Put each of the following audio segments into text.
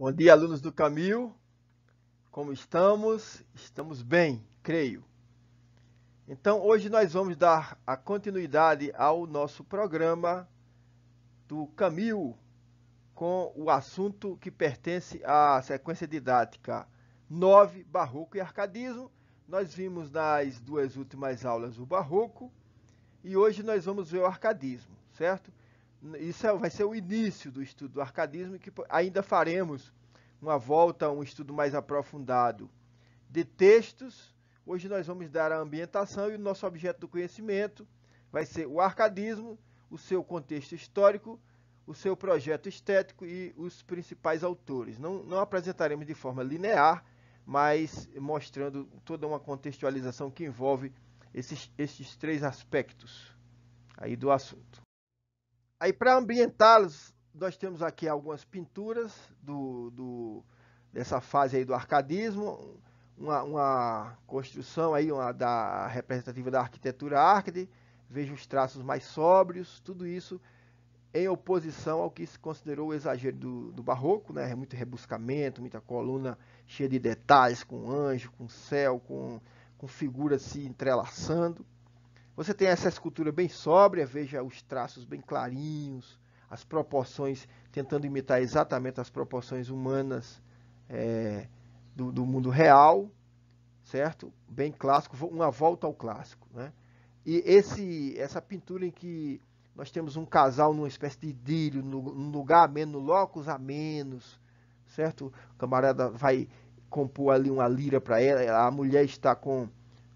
Bom dia, alunos do Camil. Como estamos? Estamos bem, creio. Então, hoje nós vamos dar a continuidade ao nosso programa do Camil com o assunto que pertence à sequência didática 9, Barroco e Arcadismo. Nós vimos nas duas últimas aulas o Barroco e hoje nós vamos ver o Arcadismo, certo? Isso é, vai ser o início do estudo do arcadismo, que ainda faremos uma volta a um estudo mais aprofundado de textos. Hoje nós vamos dar a ambientação e o nosso objeto do conhecimento vai ser o arcadismo, o seu contexto histórico, o seu projeto estético e os principais autores. Não, não apresentaremos de forma linear, mas mostrando toda uma contextualização que envolve esses, esses três aspectos aí do assunto. Aí, para ambientá-los, nós temos aqui algumas pinturas do, do, dessa fase aí do arcadismo, uma, uma construção aí uma da representativa da arquitetura arcade, vejo os traços mais sóbrios, tudo isso em oposição ao que se considerou o exagero do, do barroco, né? muito rebuscamento, muita coluna cheia de detalhes, com anjo, com céu, com, com figuras se entrelaçando. Você tem essa escultura bem sóbria, veja os traços bem clarinhos, as proporções, tentando imitar exatamente as proporções humanas é, do, do, mundo real, certo? Bem clássico, uma volta ao clássico. Né? E esse, essa pintura em que nós temos um casal numa espécie de idílio, num lugar ameno, no locus menos, certo? O camarada vai compor ali uma lira para ela, a mulher está com,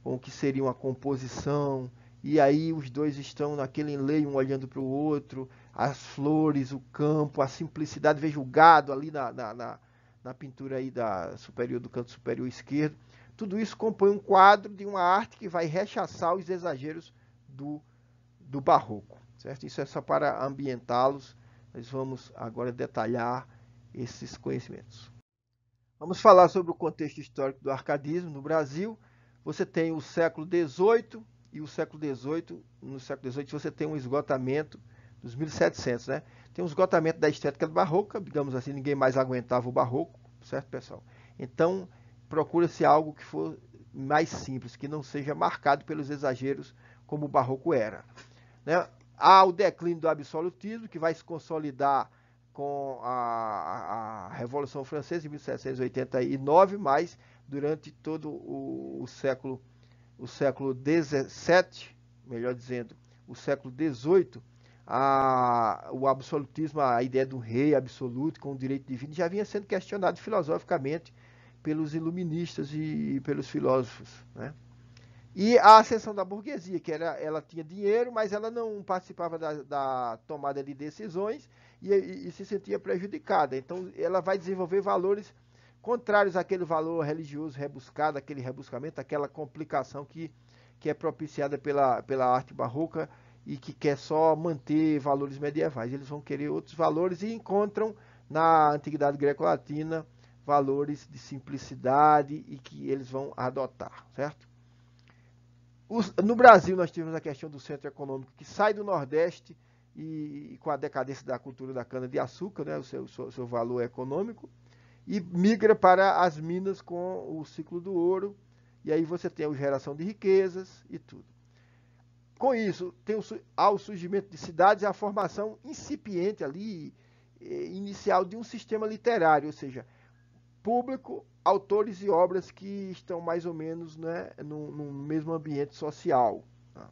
com o que seria uma composição, e aí os dois estão naquele enleio, um olhando para o outro, as flores, o campo, a simplicidade. Veja o gado ali na, na, na, na pintura aí da superior do canto superior esquerdo. Tudo isso compõe um quadro de uma arte que vai rechaçar os exageros do, do barroco. Certo? Isso é só para ambientá-los. Nós vamos agora detalhar esses conhecimentos. Vamos falar sobre o contexto histórico do arcadismo no Brasil. Você tem o século XVIII, e o século XVIII, no século XVIII você tem um esgotamento dos 1700, né? Tem um esgotamento da estética barroca, digamos assim, ninguém mais aguentava o barroco, certo, pessoal? Então, procura-se algo que for mais simples, que não seja marcado pelos exageros como o barroco era. Né? Há o declínio do absolutismo, que vai se consolidar com a, a Revolução Francesa de 1789, mas durante todo o, o século o século XVII, melhor dizendo, o século XVIII, a, o absolutismo, a ideia do rei absoluto com o direito divino, já vinha sendo questionado filosoficamente pelos iluministas e pelos filósofos. Né? E a ascensão da burguesia, que era, ela tinha dinheiro, mas ela não participava da, da tomada de decisões e, e, e, se sentia prejudicada. Então, ela vai desenvolver valores contrários àquele valor religioso rebuscado, aquele rebuscamento, aquela complicação que, que é propiciada pela, pela arte barroca e que quer só manter valores medievais. Eles vão querer outros valores e encontram na antiguidade greco-latina valores de simplicidade e que eles vão adotar, certo? Os, no Brasil nós tivemos a questão do centro econômico que sai do Nordeste e, e com a decadência da cultura da cana de açúcar, né, o seu, seu, seu valor econômico, e migra para as minas com o ciclo do ouro, e aí você tem a geração de riquezas e tudo. Com isso, tem o, há o surgimento de cidades e a formação incipiente ali, eh, inicial de um sistema literário, ou seja, público, autores e obras que estão mais ou menos né, no, no mesmo ambiente social. Tá?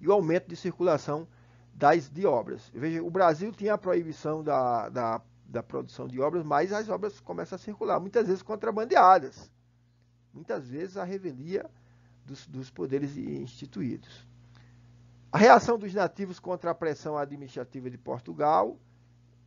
E o aumento de circulação das, de obras. Veja, o Brasil tinha a proibição da, da da produção de obras, mas as obras começam a circular, muitas vezes contrabandeadas, muitas vezes a revelia dos, dos poderes instituídos. A reação dos nativos contra a pressão administrativa de Portugal,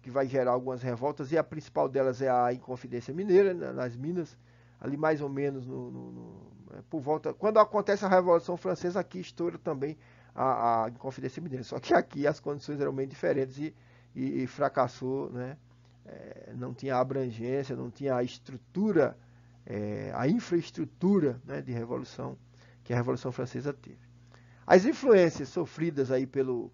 que vai gerar algumas revoltas, e a principal delas é a Inconfidência Mineira, nas Minas, ali mais ou menos no, no, no, é, por volta. Quando acontece a Revolução Francesa, aqui estoura também a, a Inconfidência Mineira. Só que aqui as condições eram bem diferentes e, e, e fracassou né, é, não tinha a abrangência, não tinha a estrutura, é, a infraestrutura né, de revolução que a Revolução Francesa teve. As influências sofridas aí pelo,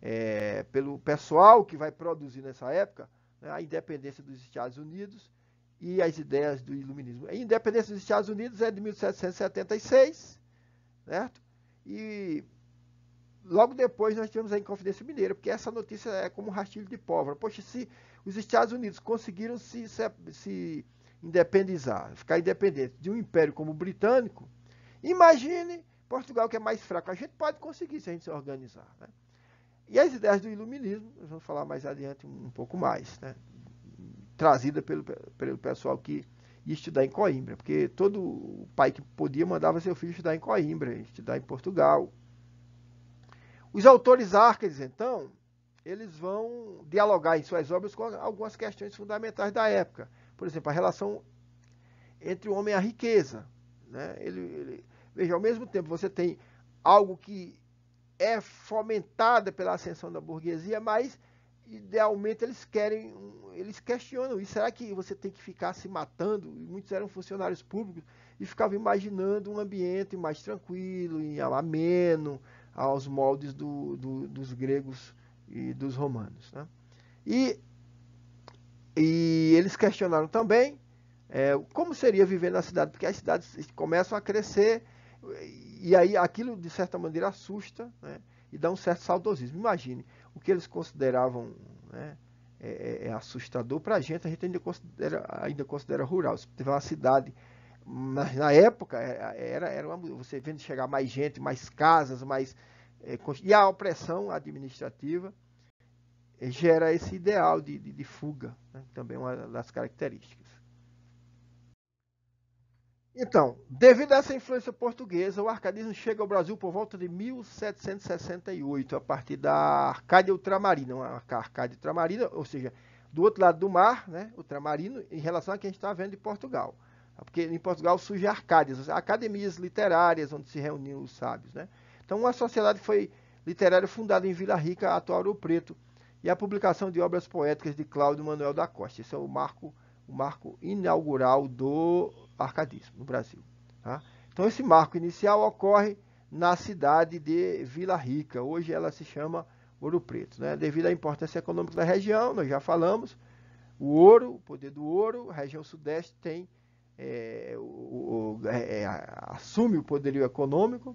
é, pelo pessoal que vai produzir nessa época né, a independência dos Estados Unidos e as ideias do iluminismo. A independência dos Estados Unidos é de 1776, certo? E logo depois nós tivemos a Inconfidência Mineira, porque essa notícia é como um rastilho de pólvora. Poxa, se os Estados Unidos conseguiram se, se, se independizar, ficar independente de um império como o britânico, imagine Portugal que é mais fraco. A gente pode conseguir se a gente se organizar. Né? E as ideias do iluminismo, nós vamos falar mais adiante um pouco mais, né? trazida pelo, pelo pessoal que ia estudar em Coimbra, porque todo pai que podia mandava seu filho estudar em Coimbra, estudar em Portugal, os autores árcades, então, eles vão dialogar em suas obras com algumas questões fundamentais da época. Por exemplo, a relação entre o homem e a riqueza. Né? Ele, ele, veja, ao mesmo tempo você tem algo que é fomentada pela ascensão da burguesia, mas idealmente eles querem, eles questionam isso. Será que você tem que ficar se matando? Muitos eram funcionários públicos e ficavam imaginando um ambiente mais tranquilo, e ameno, aos moldes do, do, dos gregos e dos romanos. Né? E, e, eles questionaram também é, como seria viver na cidade, porque as cidades começam a crescer e aí aquilo, de certa maneira, assusta né? e dá um certo saudosismo. Imagine, o que eles consideravam né, é, é, é assustador para a gente, a gente ainda considera, ainda considera rural. Se tiver uma cidade na, na época é, era, era uma, você vendo chegar mais gente, mais casas, mais é, e a opressão administrativa é, gera esse ideal de, de, de fuga, né? também uma das características. Então, devido a essa influência portuguesa, o arcadismo chega ao Brasil por volta de 1768, a partir da Arcádia Ultramarina, uma Arcádia Ultramarina, ou seja, do outro lado do mar, né, ultramarino, em relação a quem está vendo de Portugal. Porque em Portugal surgem arcádias, academias literárias onde se reuniam os sábios. Né? Então, uma sociedade foi literária fundada em Vila Rica, atual Ouro Preto, e a publicação de obras poéticas de Cláudio Manuel da Costa. Esse é o marco, o marco inaugural do arcadismo no Brasil. Tá? Então, esse marco inicial ocorre na cidade de Vila Rica. Hoje ela se chama Ouro Preto. Né? Devido à importância econômica da região, nós já falamos, o ouro, o poder do ouro, a região sudeste tem é, o, o, é, é assume o poderio econômico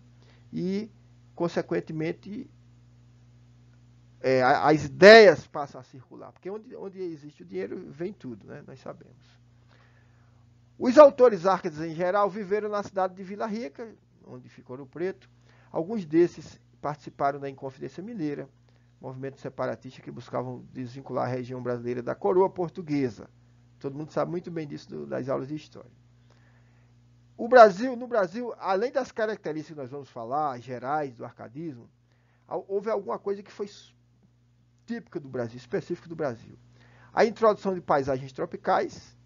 e, consequentemente, é, as ideias passam a circular, porque onde, onde existe o dinheiro vem tudo, né? nós sabemos. Os autores árquidos, em geral viveram na cidade de Vila Rica, onde ficou no Preto. Alguns desses participaram da Inconfidência Mineira, movimento separatista que buscavam desvincular a região brasileira da coroa portuguesa. Todo mundo sabe muito bem disso do, das aulas de história. O Brasil, no Brasil, além das características que nós vamos falar, gerais do arcadismo, houve alguma coisa que foi típica do Brasil, específica do Brasil. A introdução de paisagens tropicais,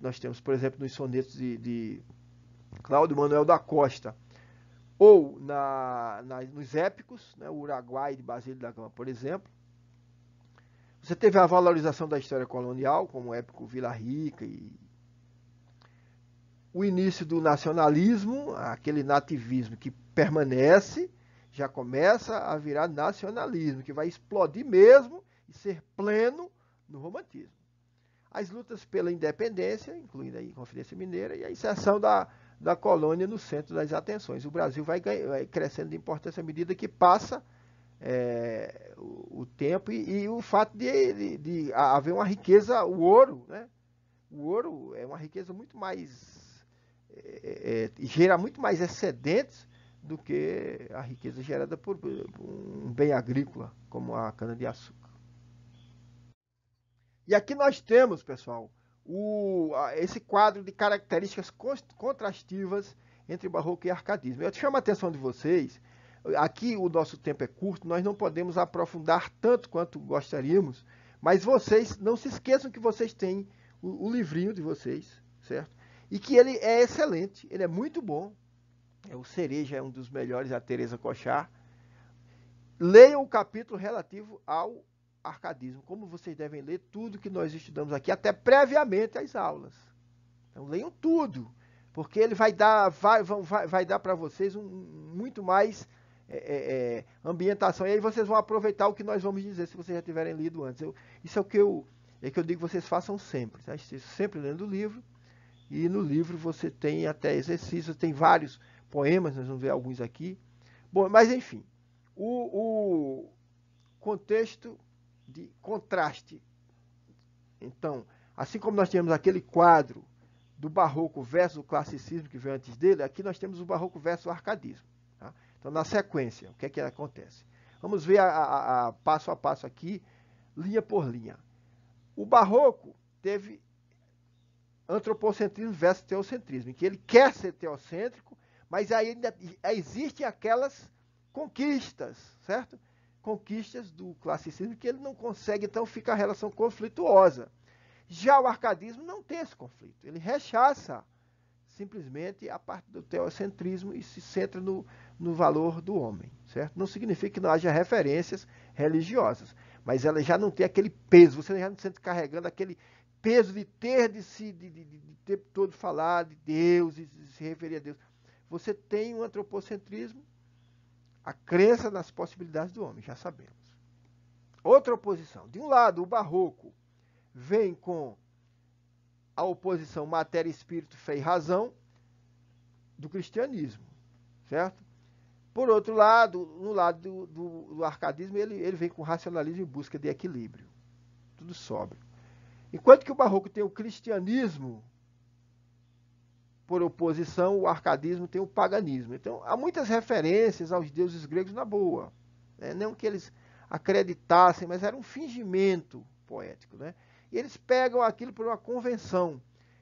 nós temos, por exemplo, nos sonetos de, de Cláudio Manuel da Costa, ou na, na, nos épicos, né, o Uruguai de Basílio da Gama, por exemplo, você teve a valorização da história colonial, como épico Vila Rica e o início do nacionalismo, aquele nativismo que permanece, já começa a virar nacionalismo, que vai explodir mesmo e ser pleno no romantismo. As lutas pela independência, incluindo a Conferência Mineira, e a inserção da, da colônia no centro das atenções. O Brasil vai, vai crescendo de importância à medida que passa é, o, o, tempo e, e, o fato de, de, de haver uma riqueza, o ouro, né? O ouro é uma riqueza muito mais. É, é, é, gera muito mais excedentes do que a riqueza gerada por, por um bem agrícola, como a cana-de-açúcar. E aqui nós temos, pessoal, o, esse quadro de características contrastivas entre barroco e arcadismo. Eu chamo a atenção de vocês Aqui o nosso tempo é curto, nós não podemos aprofundar tanto quanto gostaríamos, mas vocês não se esqueçam que vocês têm o, o livrinho de vocês, certo? E que ele é excelente, ele é muito bom. É, o Cereja é um dos melhores, a Teresa Cochar. Leiam o capítulo relativo ao arcadismo, como vocês devem ler tudo que nós estudamos aqui, até previamente às aulas. Então leiam tudo, porque ele vai dar, vai, vai, vai dar para vocês um, muito mais é, é, é, ambientação. E aí vocês vão aproveitar o que nós vamos dizer, se vocês já tiverem lido antes. Eu, isso é o que eu, é que eu digo que vocês façam sempre. Tá? Sempre lendo o livro. E no livro você tem até exercícios, tem vários poemas, nós vamos ver alguns aqui. Bom, mas enfim, o, o contexto de contraste. Então, assim como nós temos aquele quadro do barroco versus o classicismo que veio antes dele, aqui nós temos o barroco versus o arcadismo. Então, na sequência, o que é que acontece? Vamos ver a, a, a passo a passo aqui, linha por linha. O barroco teve antropocentrismo versus teocentrismo, em que ele quer ser teocêntrico, mas ainda existem aquelas conquistas, certo? Conquistas do classicismo que ele não consegue, então fica a relação conflituosa. Já o arcadismo não tem esse conflito, ele rechaça simplesmente a parte do teocentrismo e se centra no, no valor do homem, certo? Não significa que não haja referências religiosas, mas ela já não tem aquele peso, você já não se sente carregando aquele peso de ter de se de, de, de, de tempo todo falar de Deus e de se referir a Deus. Você tem um antropocentrismo, a crença nas possibilidades do homem, já sabemos. Outra oposição. De um lado, o barroco vem com a oposição matéria, espírito, fé e razão do cristianismo, certo? Por outro lado, no lado do, do, do arcadismo, ele, ele vem com racionalismo em busca de equilíbrio, tudo sóbrio. Enquanto que o barroco tem o cristianismo por oposição, o arcadismo tem o paganismo. Então, há muitas referências aos deuses gregos na boa. Né? Não que eles acreditassem, mas era um fingimento poético. Né? E eles pegam aquilo por uma convenção.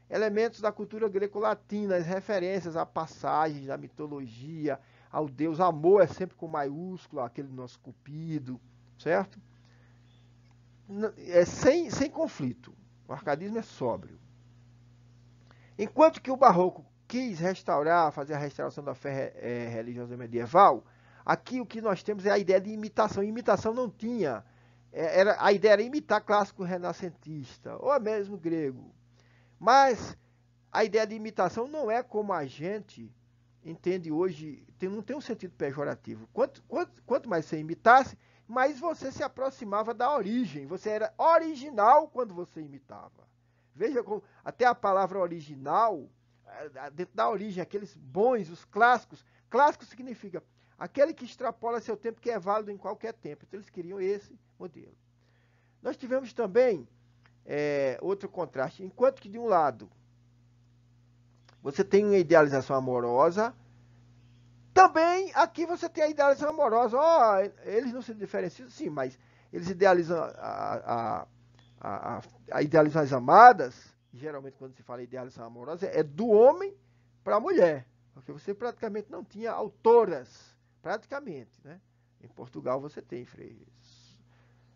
Elementos da cultura greco-latina, as referências a passagens da mitologia, ao Deus. Amor é sempre com maiúsculo, aquele nosso cupido, certo? É sem, sem conflito. O arcadismo é sóbrio. Enquanto que o barroco quis restaurar, fazer a restauração da fé é, religiosa medieval, aqui o que nós temos é a ideia de imitação. Imitação não tinha é, era, a ideia era imitar clássico renascentista, ou mesmo grego. Mas a ideia de imitação não é como a gente entende hoje, tem, não tem um sentido pejorativo. Quanto, quanto, quanto mais você imitasse, mais você se aproximava da origem. Você era original quando você imitava. Veja como até a palavra original, dentro da origem, aqueles bons, os clássicos. Clássico significa Aquele que extrapola seu tempo, que é válido em qualquer tempo. Então, eles queriam esse modelo. Nós tivemos também é, outro contraste. Enquanto que, de um lado, você tem uma idealização amorosa, também aqui você tem a idealização amorosa. Oh, eles não se diferenciam, sim, mas eles idealizam a, a, a, a idealizam as amadas. Geralmente, quando se fala idealização amorosa, é do homem para a mulher, porque você praticamente não tinha autoras Praticamente, né? Em Portugal você tem freios.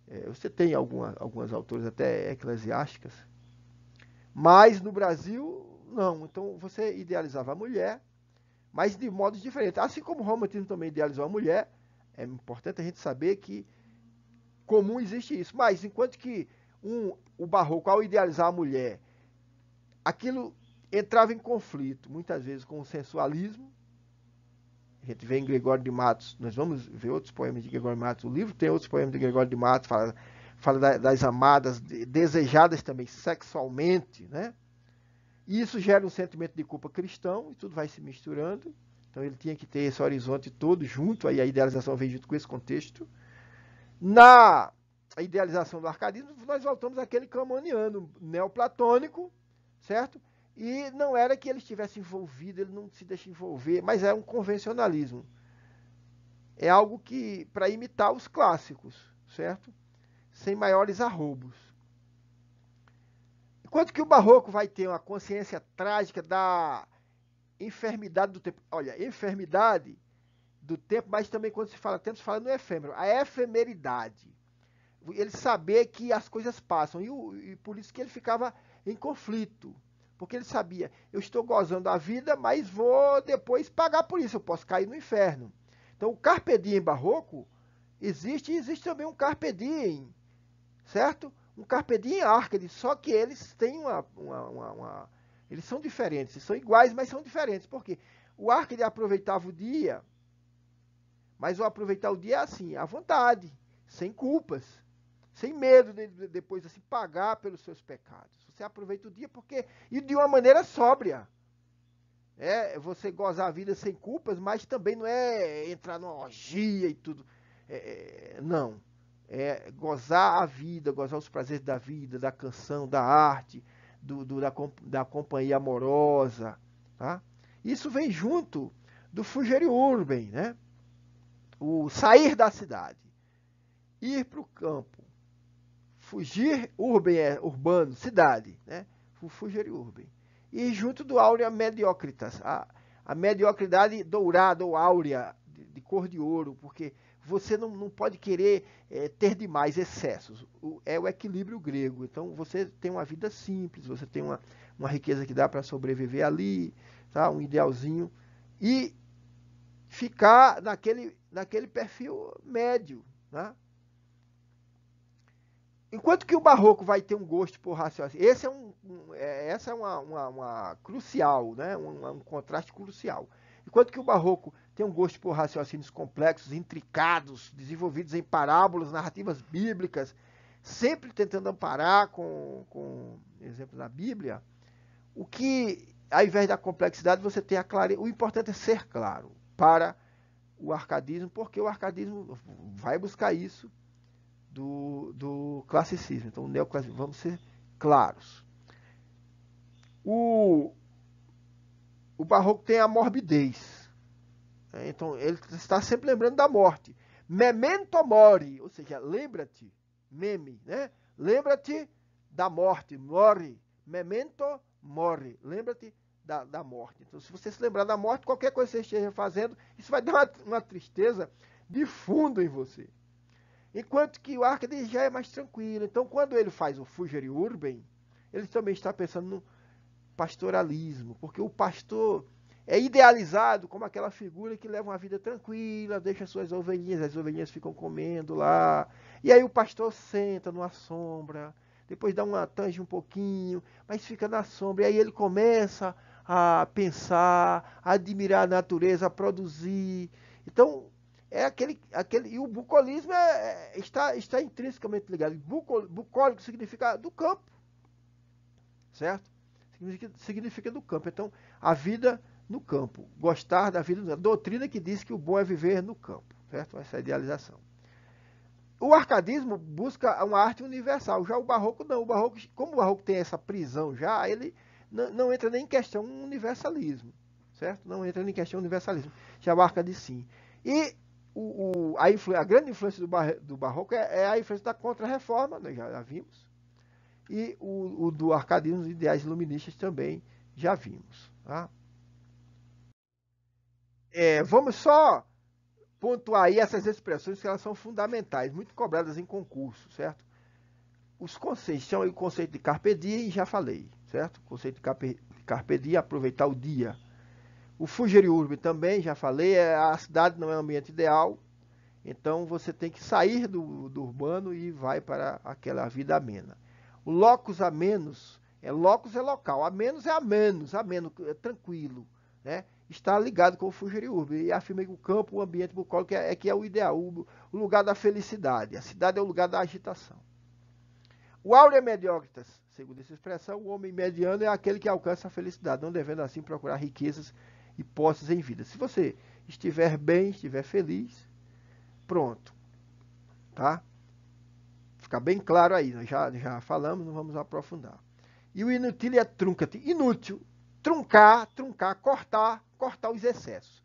É, você tem alguma, algumas autoras até eclesiásticas. Mas no Brasil, não. Então você idealizava a mulher, mas de modos diferentes. Assim como o romantismo também idealizou a mulher, é importante a gente saber que comum existe isso. Mas enquanto que um, o barroco, ao idealizar a mulher, aquilo entrava em conflito, muitas vezes, com o sensualismo, a gente vê em Gregório de Matos, nós vamos ver outros poemas de Gregório de Matos. O livro tem outros poemas de Gregório de Matos, fala, fala das amadas desejadas também sexualmente, né? E isso gera um sentimento de culpa cristão e tudo vai se misturando. Então ele tinha que ter esse horizonte todo junto, aí a idealização vem junto com esse contexto. Na idealização do arcadismo, nós voltamos àquele camoniano neoplatônico, certo? E não era que ele estivesse envolvido, ele não se deixa envolver, mas é um convencionalismo. É algo que para imitar os clássicos, certo? Sem maiores arroubos. Enquanto que o barroco vai ter uma consciência trágica da enfermidade do tempo. Olha, enfermidade do tempo, mas também quando se fala tempo, se fala no efêmero, a efemeridade. Ele saber que as coisas passam, e, o, e por isso que ele ficava em conflito porque ele sabia, eu estou gozando a vida, mas vou depois pagar por isso, eu posso cair no inferno. Então o carpe diem barroco existe e existe também um carpe diem, certo? Um carpe diem arcade, só que eles têm uma, uma, uma, uma eles são diferentes, eles são iguais, mas são diferentes. Por quê? O arcade é aproveitava o dia, mas o aproveitar o dia é assim, à vontade, sem culpas, sem medo de depois assim pagar pelos seus pecados você aproveita o dia, porque e de uma maneira sóbria. É você gozar a vida sem culpas, mas também não é entrar numa orgia e tudo. É, é não. É gozar a vida, gozar os prazeres da vida, da canção, da arte, do, do da, da companhia amorosa. Tá? Isso vem junto do Fugere Urban, né? o sair da cidade, ir para o campo, Fugir, é urbano, cidade, né? Fugir urbano E junto do áurea, mediocritas. A, a mediocridade dourada ou áurea, de, de, cor de ouro, porque você não, não pode querer é, ter demais excessos. O, é o equilíbrio grego. Então você tem uma vida simples, você tem uma, uma riqueza que dá para sobreviver ali, tá? um idealzinho. E ficar naquele, naquele perfil médio, né? Enquanto que o barroco vai ter um gosto por raciocínio, esse é um, um é, essa é uma, uma, uma crucial, né? Um, um, contraste crucial. Enquanto que o barroco tem um gosto por raciocínios complexos, intricados, desenvolvidos em parábolas, narrativas bíblicas, sempre tentando amparar com, com exemplo da Bíblia, o que, ao invés da complexidade, você tem a clareza. O importante é ser claro para o arcadismo, porque o arcadismo vai buscar isso do, do classicismo. Então, o neoclassicismo, vamos ser claros. O, o barroco tem a morbidez. Né? Então, ele está sempre lembrando da morte. Memento mori, ou seja, lembra-te, meme, né? Lembra-te da morte, mori. Memento mori, lembra-te da, da, morte. Então, se você se lembrar da morte, qualquer coisa que você esteja fazendo, isso vai dar uma, uma tristeza de fundo em você. Enquanto que o Arkad já é mais tranquilo. Então, quando ele faz o Fugere Urban, ele também está pensando no pastoralismo, porque o pastor é idealizado como aquela figura que leva uma vida tranquila, deixa suas ovelhinhas, as ovelhinhas ficam comendo lá. E aí o pastor senta numa sombra, depois dá uma tange um pouquinho, mas fica na sombra. E aí ele começa a pensar, a admirar a natureza, a produzir. Então, é aquele, aquele e o bucolismo é, é, está, está intrinsecamente ligado. Bucol, bucólico significa do campo, certo? Significa, significa, do campo. Então, a vida no campo, gostar da vida, a doutrina que diz que o bom é viver no campo, certo? Essa é idealização. O arcadismo busca uma arte universal, já o barroco não. O barroco, como o barroco tem essa prisão já, ele não, não entra nem em questão universalismo, certo? Não entra nem em questão universalismo. Já o arcadismo sim. E o, o, a, a, grande influência do, bar do barroco é, é, a influência da contra-reforma, nós já, já, vimos, e o, o do arcadismo dos ideais iluministas também já vimos. Tá? É, vamos só pontuar aí essas expressões que elas são fundamentais, muito cobradas em concurso, certo? Os conceitos são o conceito de carpe diem, já falei, certo? O conceito de carpe, carpe diem, aproveitar o dia. O Fugeriurbe também, já falei, é, a cidade não é um ambiente ideal, então você tem que sair do, do urbano e vai para aquela vida amena. O locus a menos, é, locus é local, a menos é a menos, a menos é tranquilo, né? está ligado com o Fugeriurbe e afirma que o campo, o ambiente bucólico é, é que é o ideal, o, o lugar da felicidade, a cidade é o lugar da agitação. O áurea mediocritas, segundo essa expressão, o homem mediano é aquele que alcança a felicidade, não devendo assim procurar riquezas e posses em vida. Se você estiver bem, estiver feliz, pronto. Tá? Fica bem claro aí, nós já, já falamos, não vamos aprofundar. E o inútil é truncate. Inútil, truncar, truncar, cortar, cortar os excessos.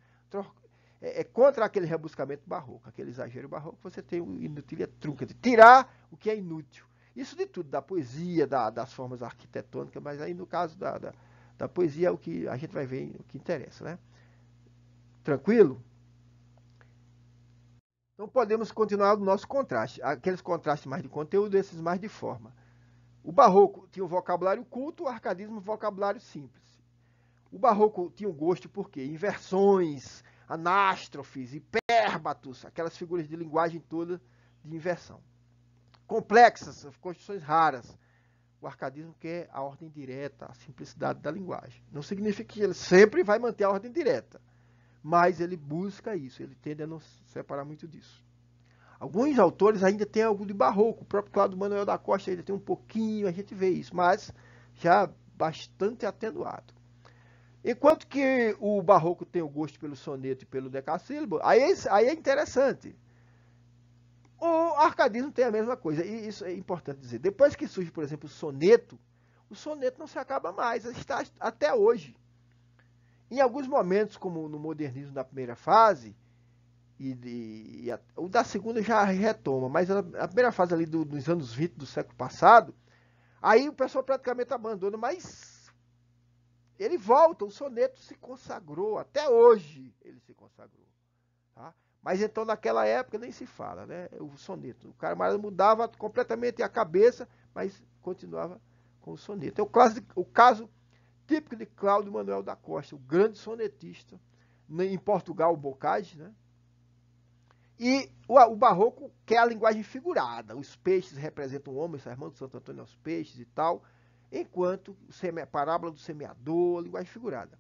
É, é contra aquele rebuscamento barroco, aquele exagero barroco, você tem o inútil é truncate. Tirar o que é inútil. Isso de tudo, da poesia, da, das formas arquitetônicas, mas aí no caso da, da da então, poesia é o que a gente vai ver, o que interessa, né? Tranquilo? Então podemos continuar o nosso contraste, aqueles contrastes mais de conteúdo, esses mais de forma. O barroco tinha um vocabulário culto, o arcadismo vocabulário simples. O barroco tinha o gosto por quê? Inversões, anástrofes, hipérbatos, aquelas figuras de linguagem toda de inversão. Complexas, construções raras. O arcadismo quer é a ordem direta, a simplicidade da linguagem. Não significa que ele sempre vai manter a ordem direta, mas ele busca isso, ele tende a não se separar muito disso. Alguns autores ainda têm algo de barroco, o próprio Cláudio Manuel da Costa ainda tem um pouquinho, a gente vê isso, mas já bastante atenuado. Enquanto que o barroco tem o gosto pelo soneto e pelo decassílabo, aí, é, aí é interessante. O arcadismo tem a mesma coisa, e isso é importante dizer. Depois que surge, por exemplo, o soneto, o soneto não se acaba mais, está até hoje. Em alguns momentos, como no modernismo da primeira fase, e, e a, o da segunda já retoma, mas a, a primeira fase ali do, dos anos 20 do século passado, aí o pessoal praticamente abandona, mas ele volta, o soneto se consagrou, até hoje ele se consagrou. Tá? Mas então naquela época nem se fala, né? O soneto. O camarada mudava completamente a cabeça, mas continuava com o soneto. É o, clássico, o caso típico de Cláudio Manuel da Costa, o grande sonetista, né, em Portugal, o Bocage, né? E o, barroco quer é a linguagem figurada. Os peixes representam o homem, essa irmã do Santo Antônio aos peixes e tal, enquanto a parábola do semeador, a linguagem figurada.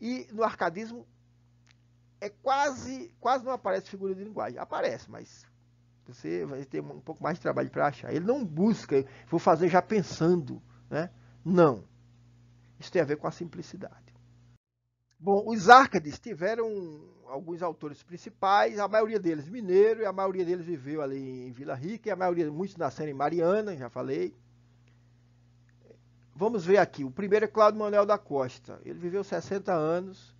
E no arcadismo, é quase, quase não aparece figura de linguagem. Aparece, mas você vai ter um pouco mais de trabalho para achar. Ele não busca, vou fazer já pensando, né? Não. Isso tem a ver com a simplicidade. Bom, os Árcades tiveram alguns autores principais, a maioria deles mineiro, e a maioria deles viveu ali em Vila Rica, e a maioria, muitos nasceram em Mariana, já falei. Vamos ver aqui. O primeiro é Cláudio Manuel da Costa. Ele viveu 60 anos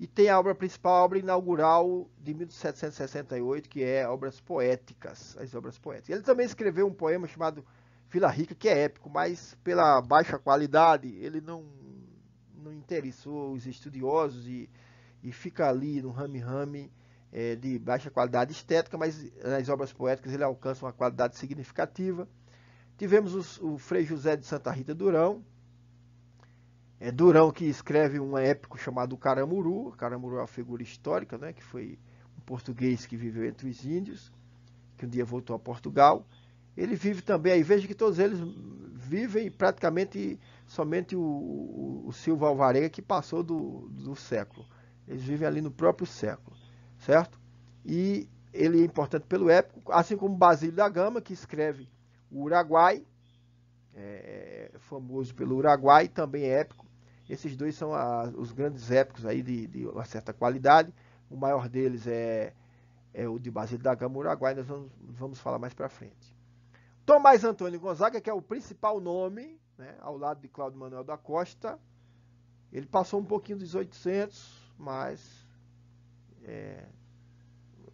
e tem a obra principal, a obra inaugural de 1768, que é Obras Poéticas, as Obras Poéticas. Ele também escreveu um poema chamado Vila Rica, que é épico, mas pela baixa qualidade, ele não, não interessou os estudiosos e, e fica ali no rame-rame é, de baixa qualidade estética, mas nas obras poéticas ele alcança uma qualidade significativa. Tivemos os, o Frei José de Santa Rita Durão, é Durão que escreve um épico chamado Caramuru. Caramuru é uma figura histórica, né, que foi um português que viveu entre os índios, que um dia voltou a Portugal. Ele vive também, aí veja que todos eles vivem praticamente somente o, o, o Silva Alvarenga que passou do, do século. Eles vivem ali no próprio século, certo? E ele é importante pelo épico, assim como Basílio da Gama, que escreve o Uruguai, é, é famoso pelo Uruguai, também épico, esses dois são a, os grandes épicos aí de, de, uma certa qualidade. O maior deles é, é o de Basílio da Gama Uruguai, nós vamos, vamos falar mais para frente. Tomás Antônio Gonzaga, que é o principal nome, né, ao lado de Cláudio Manuel da Costa. Ele passou um pouquinho dos 800, mas é,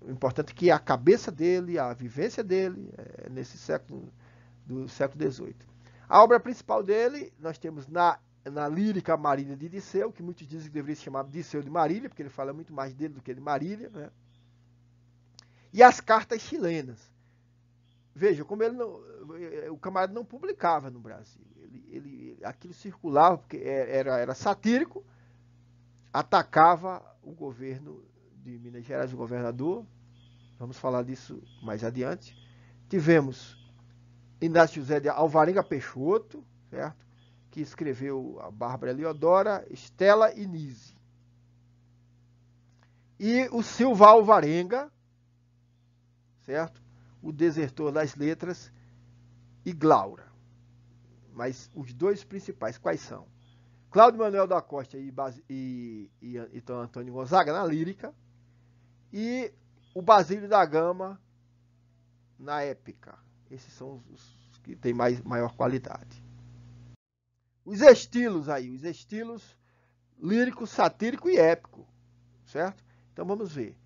o importante é que a cabeça dele, a vivência dele, é nesse século do século XVIII. A obra principal dele, nós temos na na lírica Marília de Disseu, que muitos dizem que deveria se chamar Disseu de Marília, porque ele fala muito mais dele do que de Marília, né? E as cartas chilenas. Veja, como ele não, eh, o camarada não publicava no Brasil. Ele, ele, aquilo circulava, porque é, era, era satírico, atacava o governo de Minas Gerais, o governador. Vamos falar disso mais adiante. Tivemos Inácio José de Alvarenga Peixoto, certo? que escreveu a Bárbara Leodora, Estela Nise, E o Silva Alvarenga, certo? O desertor das letras e Glaura. Mas os dois principais, quais são? Cláudio Manuel da Costa e, e, e, e Antônio Gonzaga na lírica e o Basílio da Gama na épica. Esses são os que têm mais, maior qualidade os estilos aí, os estilos lírico, satírico e épico, certo? Então vamos ver.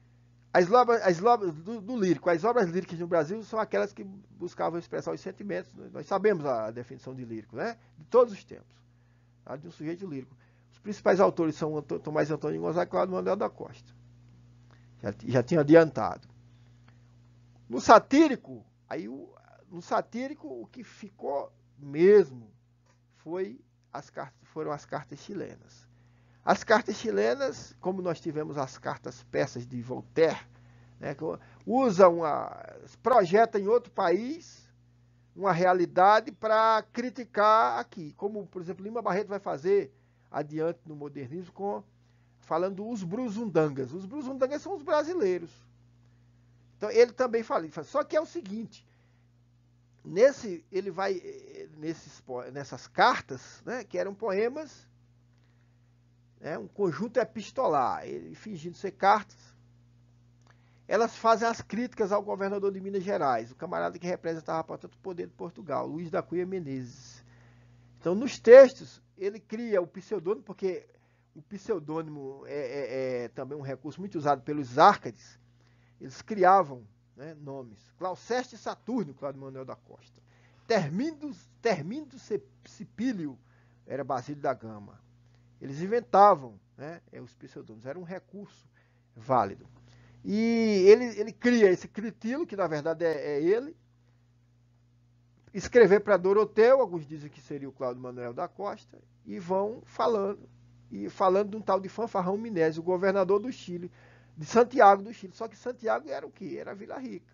As obras, as obras do, do, lírico, as obras líricas no Brasil são aquelas que buscavam expressar os sentimentos. Nós sabemos a definição de lírico, né? De todos os tempos, tá? de um sujeito lírico. Os principais autores são Tomás Antônio Gonzaga e Cláudio Manuel da Costa. Já, já tinha adiantado. No satírico, aí o, no satírico o que ficou mesmo foi as cartas, foram as cartas chilenas. As cartas chilenas, como nós tivemos as cartas peças de Voltaire, né, que usa uma, projeta em outro país uma realidade para criticar aqui, como por exemplo Lima Barreto vai fazer adiante no modernismo com falando os brusundangas. Os brusundangas são os brasileiros. Então ele também fala, só que é o seguinte, nesse ele vai eh, eh, nesses, nessas cartas, né, que eram poemas, né, um conjunto epistolar, ele fingindo ser cartas, elas fazem as críticas ao governador de Minas Gerais, o camarada que representava, portanto, o poder de Portugal, Luiz da Cunha Menezes. Então, nos textos, ele cria o pseudônimo, porque o pseudônimo é, é, é também um recurso muito usado pelos árcades. Eles criavam né, nomes. Clauceste Saturno, Cláudio Manuel da Costa. Termindo, Termindo Cipílio era Basílio da Gama. Eles inventavam né, é, os pseudônimos, era um recurso válido. E ele, ele cria esse Critilo, que na verdade é, é ele. Escrever para Doroteu, alguns dizem que seria o Cláudio Manuel da Costa, e vão falando, e falando de um tal de Fanfarrão Minésio, governador do Chile, de Santiago do Chile. Só que Santiago era o que? Era Vila Rica.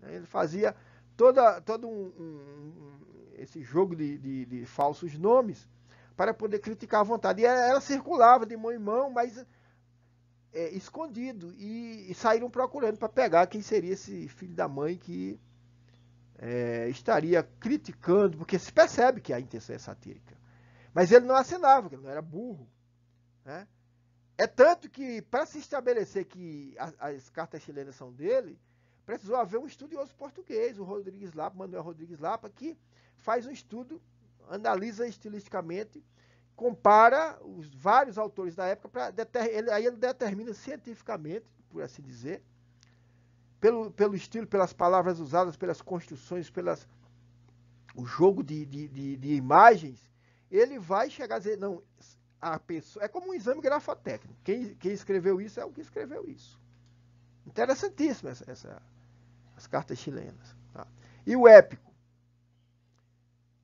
Né? Ele fazia toda, todo um, um, esse jogo de, de, de, falsos nomes para poder criticar à vontade. E ela, circulava de mão em mão, mas é, escondido. E, e, saíram procurando para pegar quem seria esse filho da mãe que é, estaria criticando, porque se percebe que a intenção é satírica. Mas ele não assinava, que ele não era burro. Né? É tanto que, para se estabelecer que as, as, cartas chilenas são dele, precisou haver um estudioso português, o Rodrigues Lapa, Manuel Rodrigues Lapa, que faz um estudo, analisa estilisticamente, compara os vários autores da época, ele, aí ele determina cientificamente, por assim dizer, pelo, pelo estilo, pelas palavras usadas, pelas construções, pelas o jogo de, de, de, de imagens, ele vai chegar a dizer, não, a pessoa. É como um exame grafotécnico. Quem, quem escreveu isso é o que escreveu isso. Interessantíssimo essa, essa as cartas chilenas. Tá? E o épico.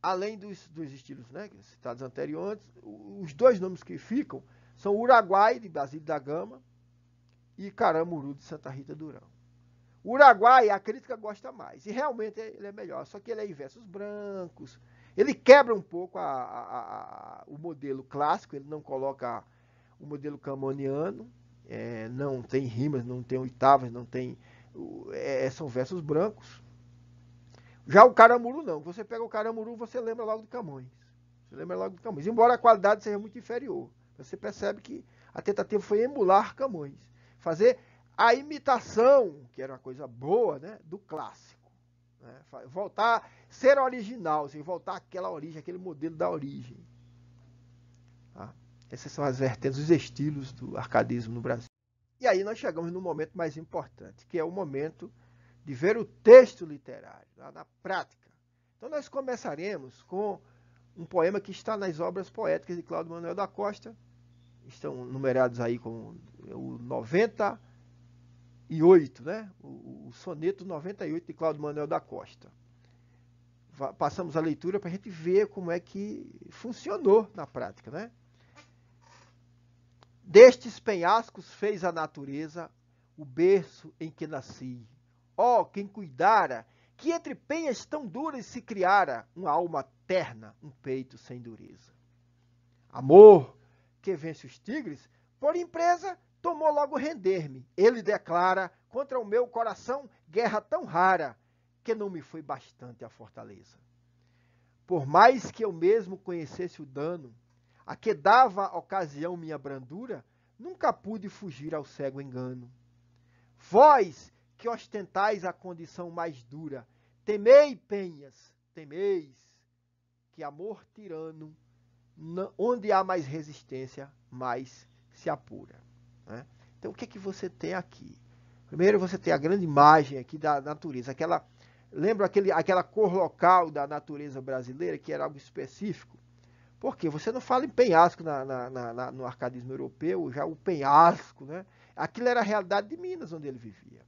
Além dos, dos estilos né, citados anteriores, os dois nomes que ficam são Uruguai, de Basílio da Gama, e Caramuru, de Santa Rita Durão. Uruguai, a crítica gosta mais, e realmente ele é melhor, só que ele é em versos brancos, ele quebra um pouco a, a, a, o modelo clássico, ele não coloca o modelo camoniano, é, não tem rimas, não tem oitavas, não tem. É, são versos brancos. Já o caramuru não. Você pega o caramuru, você lembra logo de Camões. Você lembra logo de Camões. Embora a qualidade seja muito inferior. Você percebe que a tentativa foi emular Camões. Fazer a imitação, que era uma coisa boa, né, do clássico. Né? Voltar, ser original, assim, voltar àquela origem, aquele modelo da origem. Tá? Essas são as vertentes, os estilos do arcadismo no Brasil. E aí nós chegamos no momento mais importante, que é o momento de ver o texto literário, lá na prática. Então nós começaremos com um poema que está nas obras poéticas de Cláudio Manuel da Costa, estão numerados aí com é o 90, 98, né? o, o soneto 98 de Cláudio Manuel da Costa. Passamos a leitura para a gente ver como é que funcionou na prática. Né? Destes penhascos fez a natureza o berço em que nasci. Ó, oh, quem cuidara que entre penhas tão duras se criara uma alma terna, um peito sem dureza. Amor, que vence os tigres, por empresa tomou logo render-me. Ele declara contra o meu coração guerra tão rara que não me foi bastante a fortaleza. Por mais que eu mesmo conhecesse o dano a que dava ocasião minha brandura, nunca pude fugir ao cego engano. Vós que ostentais a condição mais dura, temei, penhas, temeis, que amor tirano, onde há mais resistência, mais se apura. Né? Então o que, é que você tem aqui? Primeiro você tem a grande imagem aqui da natureza, aquela lembra aquele, aquela cor local da natureza brasileira que era algo específico. Porque você não fala em penhasco na, na, na, no arcadismo europeu, já o penhasco, né? Aquilo era a realidade de Minas onde ele vivia.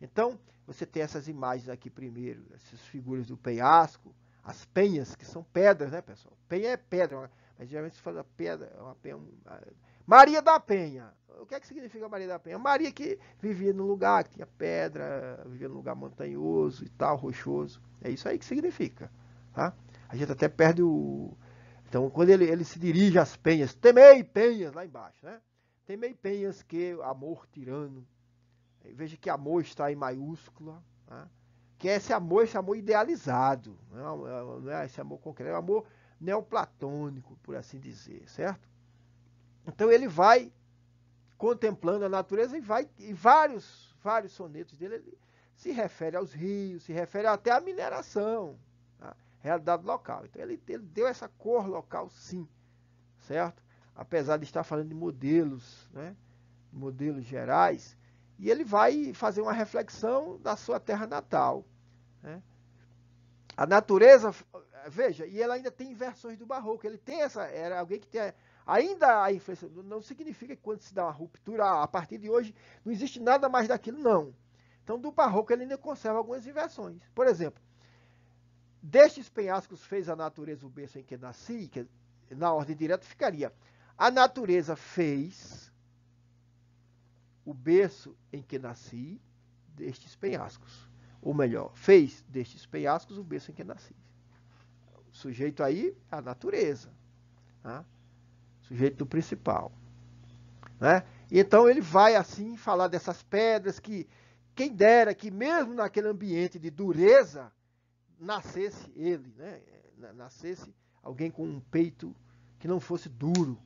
Então você tem essas imagens aqui primeiro, essas figuras do penhasco, as penhas que são pedras, né, pessoal? Penha é pedra, mas geralmente se fala pedra, é uma penha, é Maria da Penha. O que é que significa Maria da Penha? Maria que vivia num lugar que tinha pedra, vivia num lugar montanhoso e tal, rochoso. É isso aí que significa. Tá? A gente até perde o. Então, quando ele, ele se dirige às penhas, temei penhas lá embaixo, né? Temei penhas que amor tirano. Veja que amor está em maiúscula. Né? Que é esse amor, esse amor idealizado. Não é, não é, é esse amor concreto, é o amor neoplatônico, por assim dizer, certo? Então ele vai contemplando a natureza e vai e vários, vários sonetos dele ele se refere aos rios, se refere até à mineração, à realidade local. Então ele, ele deu essa cor local sim, certo? Apesar de estar falando de modelos, né? modelos gerais, e ele vai fazer uma reflexão da sua terra natal. Né? A natureza, veja, e ela ainda tem versões do barroco. Ele tem essa, era alguém que tem Ainda a influência não significa que quando se dá uma ruptura, a partir de hoje não existe nada mais daquilo, não. Então, do barroco ele ainda conserva algumas inversões. Por exemplo, destes penhascos fez a natureza o berço em que nasci, que na ordem direta ficaria. A natureza fez o berço em que nasci destes penhascos. Ou melhor, fez destes penhascos o berço em que nasci. O sujeito aí, a natureza. Tá? sujeito do principal. Né? Então ele vai assim falar dessas pedras que quem dera que mesmo naquele ambiente de dureza nascesse ele, né? nascesse alguém com um peito que não fosse duro.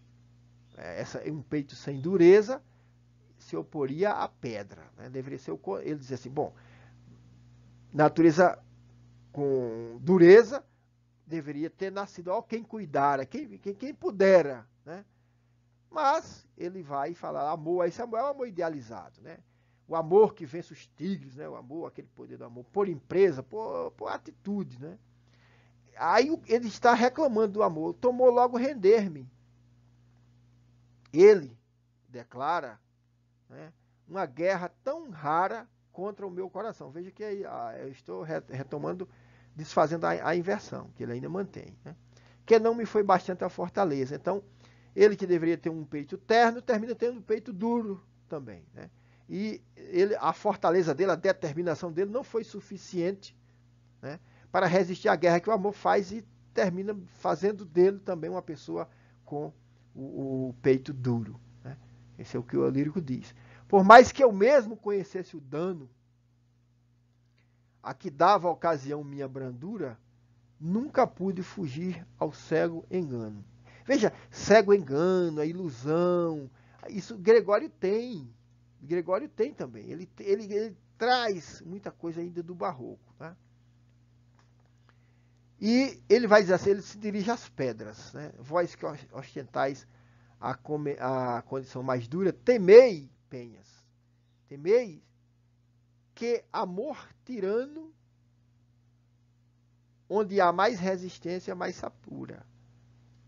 É, essa, um peito sem dureza se oporia à pedra. Né? Deveria ser o, ele dizia assim, bom, natureza com dureza deveria ter nascido ó, quem cuidara, quem, quem, quem pudera né? Mas ele vai falar amor, esse amor é um amor idealizado, né? O amor que vence os tigres, né? O amor, aquele poder do amor, por empresa, por, por atitude, né? Aí ele está reclamando do amor, tomou logo render-me. Ele declara né, uma guerra tão rara contra o meu coração. Veja que aí, ah, eu estou retomando, desfazendo a, a, inversão, que ele ainda mantém. Né? Que não me foi bastante a fortaleza. Então, ele que deveria ter um peito terno, termina tendo um peito duro também. Né? E ele, a fortaleza dele, a determinação dele não foi suficiente né, para resistir à guerra que o amor faz e termina fazendo dele também uma pessoa com o, o peito duro. Né? Esse é o que o lírico diz. Por mais que eu mesmo conhecesse o dano a que dava a ocasião minha brandura, nunca pude fugir ao cego engano. Veja, cego é engano, a é ilusão. Isso Gregório tem. Gregório tem também. Ele, ele, ele traz muita coisa ainda do barroco. Né? E ele vai dizer assim, ele se dirige às pedras. Né? Vós que ostentais a, come, a condição mais dura, temei, penhas. Temei que amor tirano, onde há mais resistência, mais apura.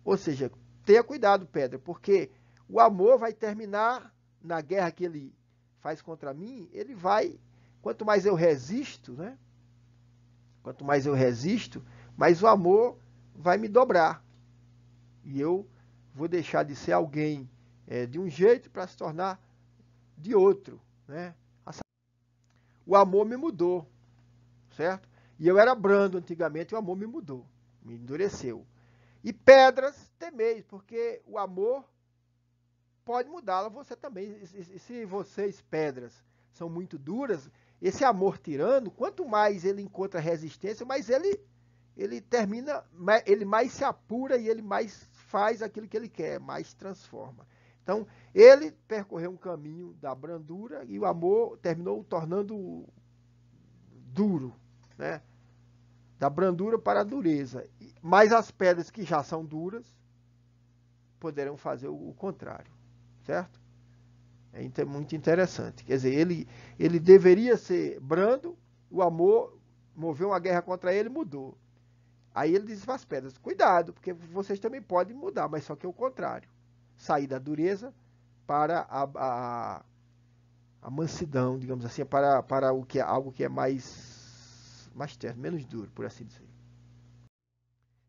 Ou seja, tenha cuidado, Pedro, porque o amor vai terminar na guerra que ele faz contra mim, ele vai, quanto mais eu resisto, né? Quanto mais eu resisto, mais o amor vai me dobrar. E eu vou deixar de ser alguém é, de um jeito para se tornar de outro, né? O amor me mudou, certo? E eu era brando antigamente, o amor me mudou, me endureceu. E pedras temeis, porque o amor pode mudá-la você também. E se vocês, pedras, são muito duras, esse amor tirando quanto mais ele encontra resistência, mais ele ele termina, ele mais se apura e ele mais faz aquilo que ele quer, mais transforma. Então, ele percorreu um caminho da brandura e o amor terminou o tornando duro, né? Da brandura para a dureza. Mas as pedras que já são duras poderão fazer o contrário, certo? É muito interessante. Quer dizer, ele, ele deveria ser brando, o amor moveu uma guerra contra ele, mudou. Aí ele diz para as pedras: cuidado, porque vocês também podem mudar, mas só que é o contrário. Sair da dureza para a, a, a mansidão, digamos assim, para, para o que, é, algo que é mais, mais terno, menos duro, por assim dizer.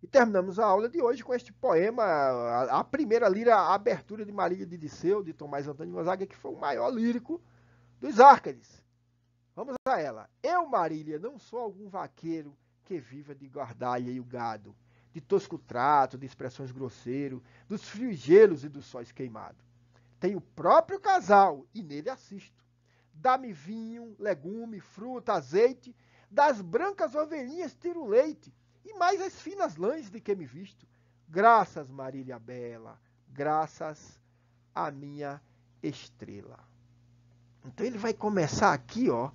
E terminamos a aula de hoje com este poema, a, a primeira lira, a abertura de Marília de Disseu, de Tomás Antônio Gonzaga, que foi o maior lírico dos Árcades. Vamos a ela. Eu, Marília, não sou algum vaqueiro que viva de guardalha e o gado, de tosco trato, de expressões grosseiro, dos frios gelos e dos sóis queimados. Tenho o próprio casal e nele assisto. Dá-me vinho, legume, fruta, azeite, das brancas ovelhinhas tiro leite, e mais as finas lãs de que me visto. Graças, Marília Bela, graças à minha estrela. Então ele vai começar aqui, ó.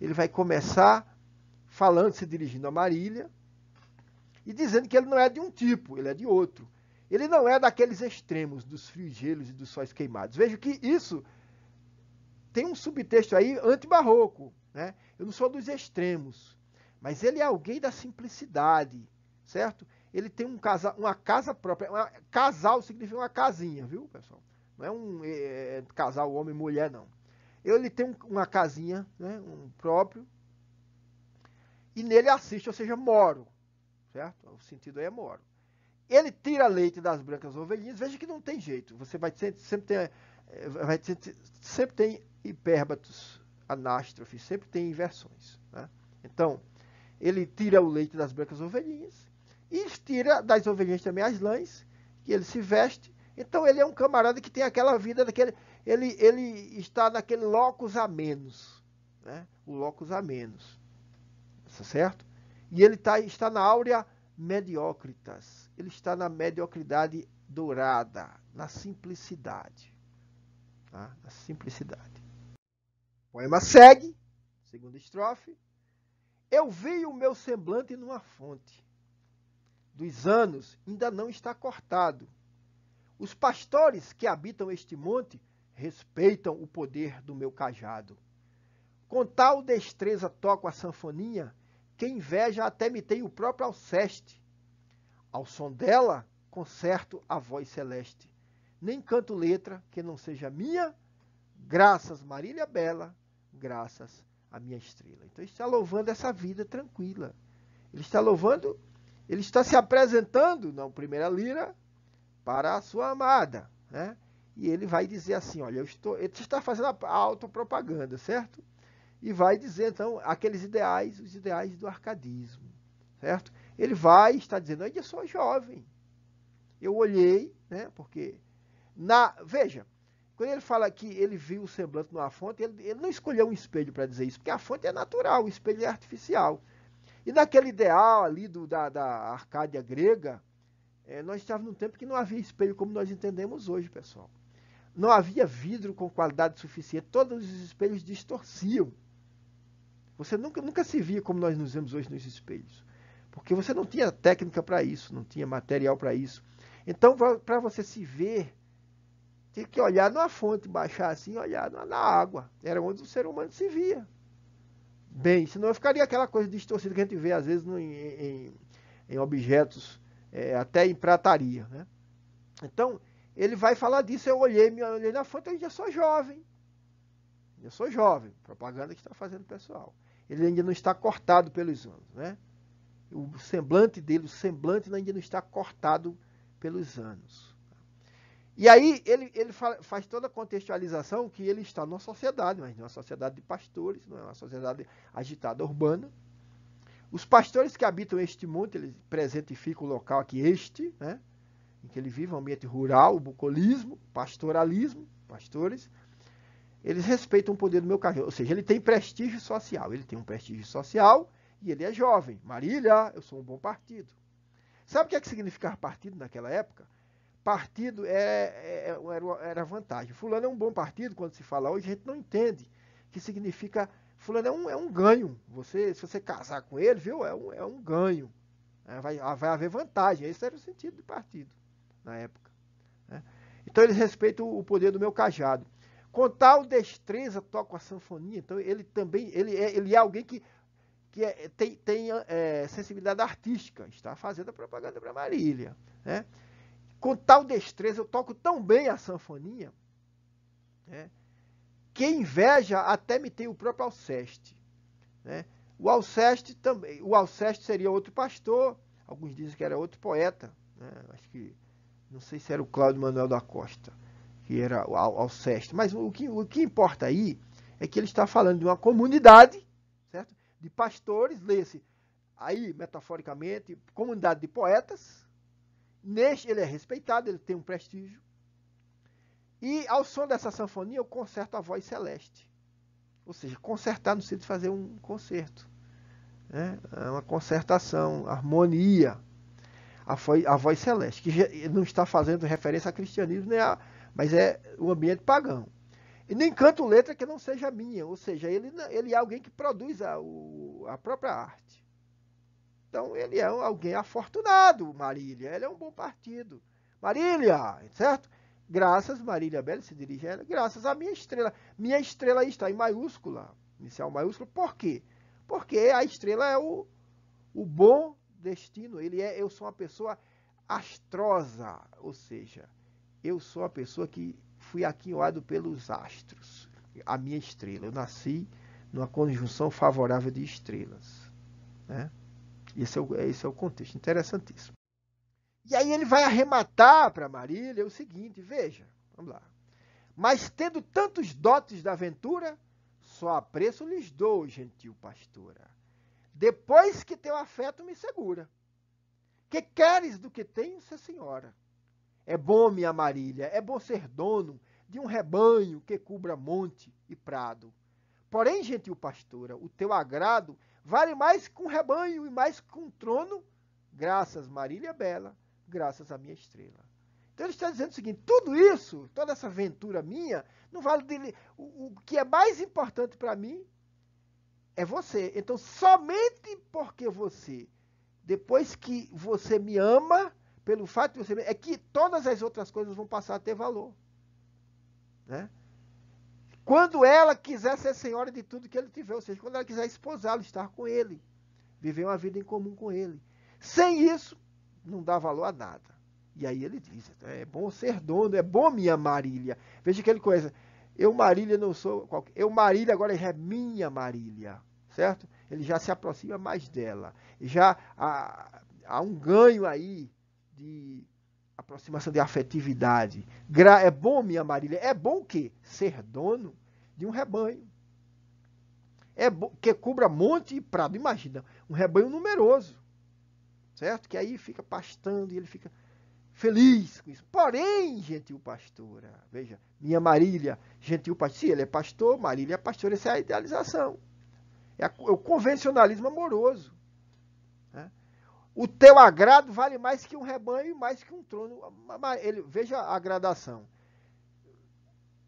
Ele vai começar falando, se dirigindo a Marília e dizendo que ele não é de um tipo, ele é de outro. Ele não é daqueles extremos dos frios gelos e dos sóis queimados. Vejo que isso tem um subtexto aí antibarroco, né? Eu não sou dos extremos. Mas ele é alguém da simplicidade, certo? Ele tem um casa, uma casa própria. Uma, casal significa uma casinha, viu, pessoal? Não é um é, é casal homem e mulher, não. Ele tem um, uma casinha, né, um próprio, e nele assiste, ou seja, moro, certo? O sentido aí é moro. Ele tira leite das brancas ovelhinhas, veja que não tem jeito, você vai sempre, sempre ter, eh, vai sempre tem hipérbatos, anástrofes, sempre tem inversões, né? Então, ele tira o leite das brancas ovelhinhas e tira das ovelhinhas também as lãs, que ele se veste. Então ele é um camarada que tem aquela vida daquele. Ele, ele está naquele locus a menos. Né? O locus a menos. Tá certo? E ele tá, está na áurea mediocritas. Ele está na mediocridade dourada, na simplicidade. Tá? Na simplicidade. O poema segue, segunda estrofe. Eu vi o meu semblante numa fonte. Dos anos ainda não está cortado. Os pastores que habitam este monte respeitam o poder do meu cajado. Com tal destreza toco a sanfoninha, que inveja até me tem o próprio Alceste. Ao som dela, conserto a voz celeste. Nem canto letra que não seja minha, graças Marília Bela, graças a minha estrela. Então ele está louvando essa vida tranquila. Ele está louvando, ele está se apresentando na primeira lira para a sua amada, né? E ele vai dizer assim, olha, eu estou, ele está fazendo a autopropaganda, certo? E vai dizer então aqueles ideais, os ideais do arcadismo, certo? Ele vai estar dizendo, olha, eu sou jovem. Eu olhei, né? Porque na, veja, quando ele fala que ele viu o semblante numa fonte, ele, ele não escolheu um espelho para dizer isso, porque a fonte é natural, o espelho é artificial. E naquele ideal ali do, da, da Arcádia grega, é, nós estávamos num tempo que não havia espelho como nós entendemos hoje, pessoal. Não havia vidro com qualidade suficiente, todos os espelhos distorciam. Você nunca, nunca se via como nós nos vemos hoje nos espelhos. Porque você não tinha técnica para isso, não tinha material para isso. Então, para você se ver tinha que olhar numa fonte, baixar assim, olhar na água. Era onde o ser humano se via. Bem, senão ficaria aquela coisa distorcida que a gente vê, às vezes, no, em, em, objetos, é, até em prataria. Né? Então, ele vai falar disso. Eu olhei, me olhei na fonte, eu já sou jovem. Eu sou jovem. Propaganda que está fazendo pessoal. Ele ainda não está cortado pelos anos. Né? O semblante dele, o semblante ainda não está cortado pelos anos. E aí ele, ele faz toda a contextualização que ele está numa sociedade, mas não é uma sociedade de pastores, não é uma sociedade agitada urbana. Os pastores que habitam este monte, eles presentificam o local aqui, este, né? em que ele vive, um ambiente rural, bucolismo, pastoralismo, pastores. Eles respeitam o poder do meu cachorro, ou seja, ele tem prestígio social, ele tem um prestígio social e ele é jovem. Marília, eu sou um bom partido. Sabe o que, é que significava partido naquela época? partido é, é, é, era, era vantagem. Fulano é um bom partido, quando se fala hoje, a gente não entende que significa. Fulano é um, é um ganho. Você, se você casar com ele, viu? É um, é um ganho. É, vai, ah, vai haver vantagem. Esse era o sentido do partido na época. Né? Então eles respeitam o poder do meu cajado. Com tal destreza toca a sanfonia. Então ele também ele é, ele é alguém que, que é, tem, tem é, sensibilidade artística. Está fazendo a propaganda para Marília. Né? com tal destreza, eu toco tão bem a sanfoninha, né, que inveja até me tem o próprio Alceste. Né? O Alceste também, o Alceste seria outro pastor, alguns dizem que era outro poeta, né? acho que não sei se era o Cláudio Manuel da Costa, que era o Alceste, mas o que, o que importa aí é que ele está falando de uma comunidade, certo? De pastores, lê-se aí metaforicamente, comunidade de poetas, Neste, ele é respeitado, ele tem um prestígio. E ao som dessa sanfonia, eu conserto a voz celeste. Ou seja, consertar no sentido de fazer um concerto. Né? É uma concertação, harmonia. A voz, a voz celeste, que não está fazendo referência a cristianismo, mas é o ambiente pagão. E nem canto letra que não seja minha, ou seja, ele, ele é alguém que produz a, o, a própria arte. Então ele é alguém afortunado, Marília. Ele é um bom partido. Marília, certo? Graças, Marília Bela se dirige a ela, graças à minha estrela. Minha estrela está em maiúscula, inicial maiúscula. Por quê? Porque a estrela é o, o bom destino. Ele é, eu sou uma pessoa astrosa, ou seja, eu sou uma pessoa que fui aquinhoado pelos astros. A minha estrela. Eu nasci numa conjunção favorável de estrelas. Né? Esse é o, é, esse é o contexto, interessantíssimo. E aí ele vai arrematar para Marília o seguinte, veja, vamos lá. Mas tendo tantos dotes da aventura, só a preço lhes dou, gentil pastora. Depois que teu afeto me segura. Que queres do que tenho, se senhora? É bom, minha Marília, é bom ser dono de um rebanho que cubra monte e prado. Porém, gentil pastora, o teu agrado Vale mais com rebanho e mais com trono, graças Marília Bela, graças à minha estrela. Então ele está dizendo o seguinte: tudo isso, toda essa aventura minha, não vale dele. O, o que é mais importante para mim é você. Então, somente porque você, depois que você me ama, pelo fato de você me, é que todas as outras coisas vão passar a ter valor. Né? Quando ela quiser ser senhora de tudo que ele tiver, ou seja, quando ela quiser esposá-lo, estar com ele, viver uma vida em comum com ele. Sem isso, não dá valor a nada. E aí ele diz: é bom ser dono, é bom minha Marília. Veja aquele coisa. Eu, Marília, não sou. Qualquer, eu, Marília, agora já é minha Marília. Certo? Ele já se aproxima mais dela. Já há, há um ganho aí de aproximação de afetividade. Gra é bom, minha Marília. É bom o quê? Ser dono de um rebanho. É que cubra monte e prado. Imagina, um rebanho numeroso. Certo? Que aí fica pastando e ele fica feliz com isso. Porém, gentil pastora, ah, veja, minha Marília, gentil pastora, se ele é pastor, Marília é pastora, essa é a idealização. É, a, é o convencionalismo amoroso. Né? O teu agrado vale mais que um rebanho e mais que um trono. Ele, veja a gradação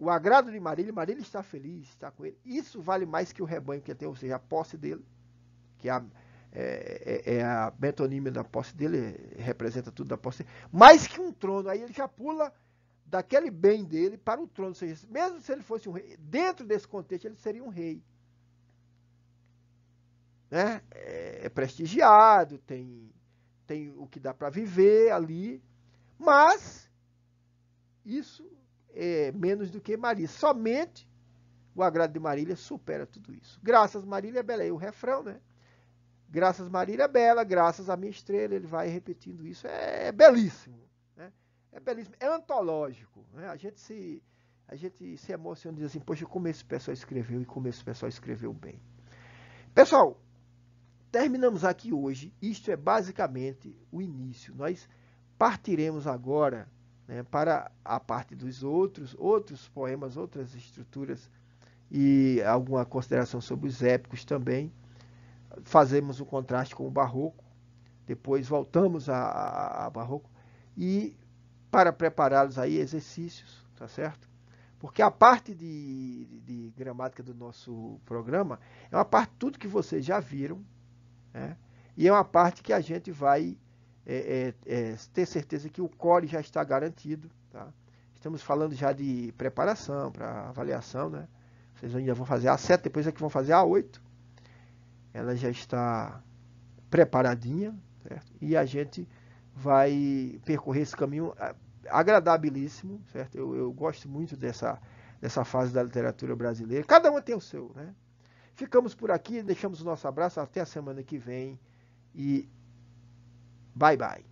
o agrado de Marília, Marília está feliz, está com ele. Isso vale mais que o rebanho que tem, ou seja, a posse dele, que é a, é, é, é a metonímia da posse dele, representa tudo da posse dele, mais que um trono. Aí ele já pula daquele bem dele para o trono. Ou seja, mesmo se ele fosse um rei, dentro desse contexto ele seria um rei. Né? É, é prestigiado, tem, tem o que dá para viver ali, mas isso é, menos do que Marília. Somente o agrado de Marília supera tudo isso. Graças Marília é Bela, Aí o refrão, né? Graças Marília é Bela, graças a minha estrela, ele vai repetindo isso. É, é belíssimo, né? É belíssimo, é antológico, né? A gente se a gente se emociona e diz assim, poxa, como esse pessoal escreveu e como esse pessoal escreveu bem. Pessoal, terminamos aqui hoje. Isto é basicamente o início. Nós partiremos agora né, para a parte dos outros, outros poemas, outras estruturas e alguma consideração sobre os épicos também. Fazemos o um contraste com o barroco, depois voltamos a, a, a barroco e para prepará-los aí exercícios, tá certo? Porque a parte de, de, de, gramática do nosso programa é uma parte tudo que vocês já viram, né? E é uma parte que a gente vai é, é, é, ter certeza que o core já está garantido. Tá? Estamos falando já de preparação para avaliação, né? Vocês ainda vão fazer a sete, 7 depois é que vão fazer a oito, 8 Ela já está preparadinha, certo? E a gente vai percorrer esse caminho ah, agradabilíssimo, certo? Eu, eu, gosto muito dessa, dessa fase da literatura brasileira. Cada uma tem o seu, né? Ficamos por aqui, deixamos o nosso abraço, até a semana que vem e Bye bye.